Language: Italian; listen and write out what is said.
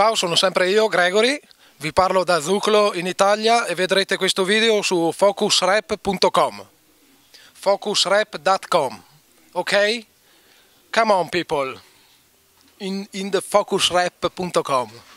Ciao, sono sempre io, Gregory. Vi parlo da Zuclo in Italia e vedrete questo video su focusrap.com. Focusrap.com. Ok? Come on people. In, in the focusrap.com.